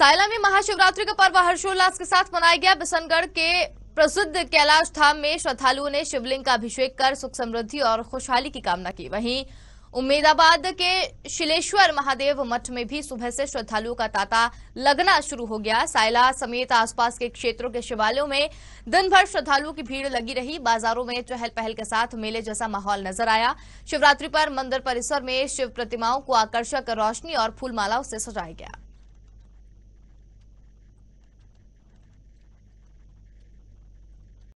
सायला में महाशिवरात्रि का पर्व हर्षोल्लास के साथ मनाया गया बिशनगढ़ के प्रसिद्ध कैलाश धाम में श्रद्धालुओं ने शिवलिंग का अभिषेक कर सुख समृद्धि और खुशहाली की कामना की वहीं उम्मीदाबाद के शिलेश्वर महादेव मठ में भी सुबह से श्रद्धालुओं का तांता लगना शुरू हो गया सायला समेत आसपास के क्षेत्रों के शिवालयों में दिन भर श्रद्धालुओं की भीड़ लगी रही बाजारों में चहल पहल के साथ मेले जैसा माहौल नजर आया शिवरात्रि पर मंदिर परिसर में शिव प्रतिमाओं को आकर्षक रोशनी और फूलमालाओं से सजाया गया